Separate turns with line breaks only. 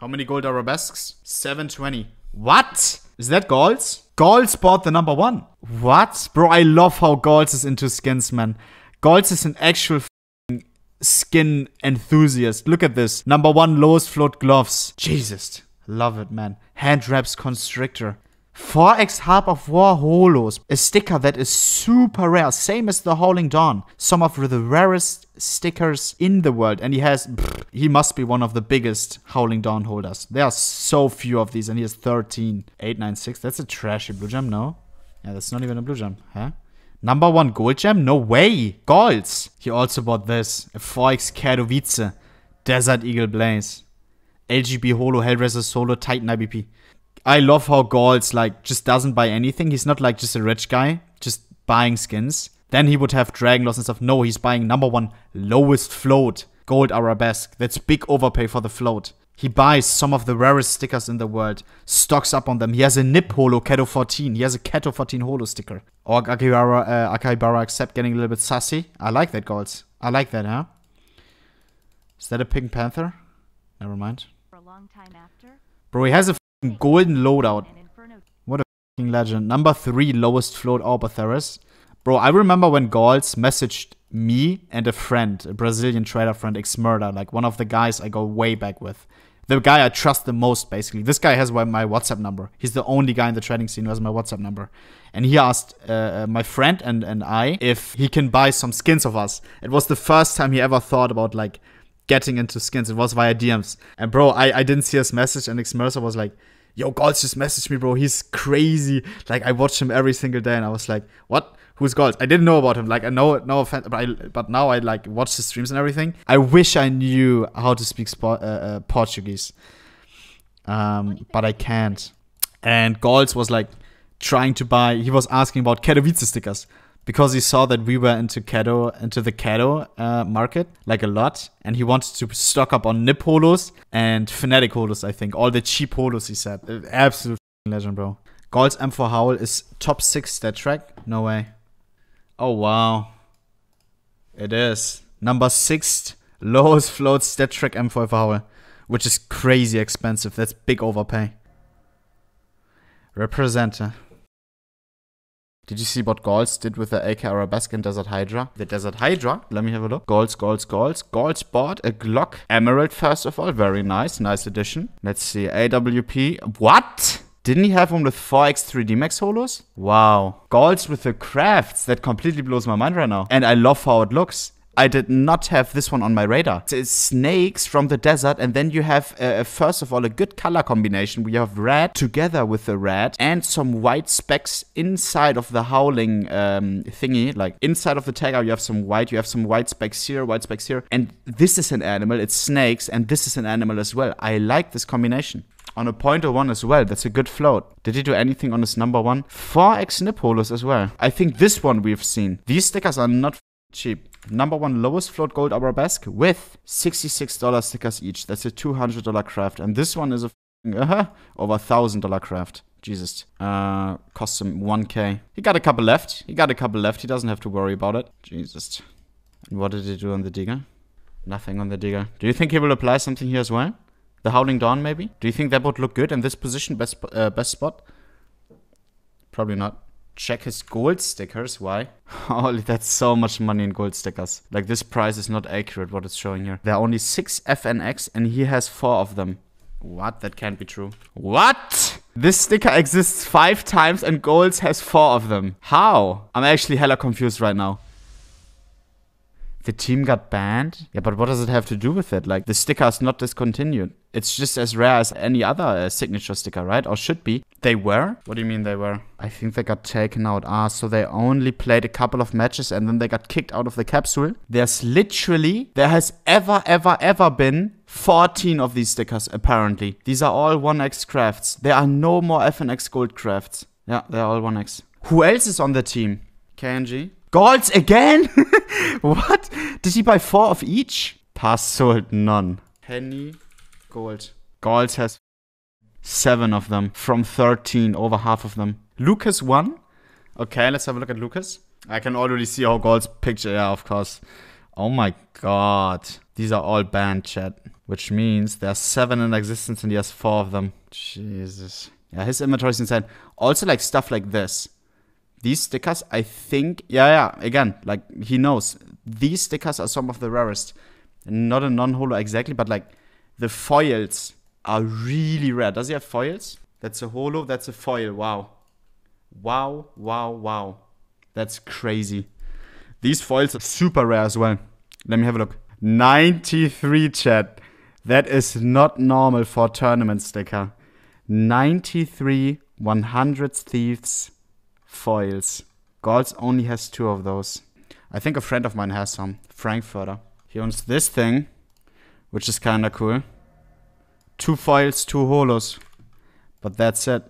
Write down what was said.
How many gold arabesques? 720. What? Is that Golds? Golds bought the number one. What? Bro, I love how Golds is into skins, man. Golds is an actual skin enthusiast. Look at this. Number one lowest float gloves. Jesus. Love it, man. Hand wraps constrictor. 4x Harp of War Holos, a sticker that is super rare, same as the Howling Dawn. Some of the rarest stickers in the world and he has pff, he must be one of the biggest howling dawn holders there are so few of these and he has 13 8, 9, 6. that's a trashy blue gem no yeah that's not even a blue gem huh number one gold gem no way golds he also bought this a 4x katowice desert eagle blaze lgb holo hellraiser solo titan ibp I love how Gauls like just doesn't buy anything. He's not like just a rich guy, just buying skins. Then he would have Dragon Loss and stuff. No, he's buying number one lowest float, Gold Arabesque. That's big overpay for the float. He buys some of the rarest stickers in the world, stocks up on them. He has a Nip Holo Keto 14. He has a Keto 14 Holo sticker. Or Akihabara, uh, except getting a little bit sassy. I like that, Golds. I like that, huh? Is that a Pink Panther? Never mind. Bro, he has a Golden loadout. What a legend. Number three lowest float Orbatharis. Bro, I remember when Gauls messaged me and a friend, a Brazilian trader friend, ex-murder, like one of the guys I go way back with. The guy I trust the most, basically. This guy has my WhatsApp number. He's the only guy in the trading scene who has my WhatsApp number. And he asked uh, uh, my friend and, and I if he can buy some skins of us. It was the first time he ever thought about, like, getting into skins. It was via DMs. And bro, I, I didn't see his message, and X Mercer was like, Yo, Golds just messaged me, bro. He's crazy. Like I watch him every single day, and I was like, What? Who's Golds? I didn't know about him. Like I know, no offense, but I, but now I like watch the streams and everything. I wish I knew how to speak spo- uh, uh, Portuguese, um, but I can't. And Golds was like trying to buy. He was asking about Katowice stickers because he saw that we were into Kado, into the Kado uh, market like a lot, and he wanted to stock up on Nip holos and Fnatic holos, I think. All the cheap holos, he said. Uh, absolute legend, bro. Gold's M4 Howl is top 6 stat track? No way. Oh, wow. It is. Number 6 lowest float stat track M4 Howl, which is crazy expensive. That's big overpay. Representer. Did you see what Gauls did with the AK Arabesque and Desert Hydra? The Desert Hydra, let me have a look. Gauls, Gauls, Gauls. Gauls bought a Glock Emerald, first of all. Very nice, nice addition. Let's see, AWP. What? Didn't he have one with 4x3D Max Holos? Wow. Gauls with the crafts. That completely blows my mind right now. And I love how it looks. I did not have this one on my radar. It's snakes from the desert, and then you have, uh, uh, first of all, a good color combination. We have red together with the red and some white specks inside of the howling um, thingy. Like inside of the tag, you have some white, you have some white specks here, white specks here. And this is an animal, it's snakes, and this is an animal as well. I like this combination on a pointer one as well. That's a good float. Did he do anything on his number one? 4x nip as well. I think this one we've seen. These stickers are not cheap number one lowest float gold arabesque with $66 stickers each. That's a $200 craft. And this one is a uh-huh, over $1,000 craft. Jesus. Uh, cost him 1k. He got a couple left. He got a couple left. He doesn't have to worry about it. Jesus. And what did he do on the digger? Nothing on the digger. Do you think he will apply something here as well? The Howling Dawn, maybe? Do you think that would look good in this position, best, uh, best spot? Probably not check his gold stickers. Why? Holy, that's so much money in gold stickers. Like this price is not accurate what it's showing here. There are only six FNX and he has four of them. What? That can't be true. What? This sticker exists five times and Golds has four of them. How? I'm actually hella confused right now the team got banned. Yeah, but what does it have to do with it? Like the sticker is not discontinued. It's just as rare as any other uh, signature sticker, right? Or should be. They were? What do you mean they were? I think they got taken out. Ah, so they only played a couple of matches and then they got kicked out of the capsule. There's literally, there has ever, ever, ever been 14 of these stickers, apparently. These are all 1x crafts. There are no more FNX gold crafts. Yeah, they're all 1x. Who else is on the team? KNG? Golds again? what? Did he buy four of each? Pass sold none. Penny gold. Gold has seven of them from 13, over half of them. Lucas one. Okay, let's have a look at Lucas. I can already see how Gold's picture. Yeah, of course. Oh my god. These are all banned, chat. Which means there are seven in existence and he has four of them. Jesus. Yeah, his inventory is insane. Also, like stuff like this. These stickers, I think, yeah, yeah, again, like he knows. These stickers are some of the rarest. Not a non holo exactly, but like the foils are really rare. Does he have foils? That's a holo, that's a foil. Wow. Wow, wow, wow. That's crazy. These foils are super rare as well. Let me have a look. 93 chat. That is not normal for tournament sticker. 93 100 thieves foils. Golds only has two of those. I think a friend of mine has some. Frankfurter. He owns this thing, which is kinda cool. Two foils, two holos. But that's it.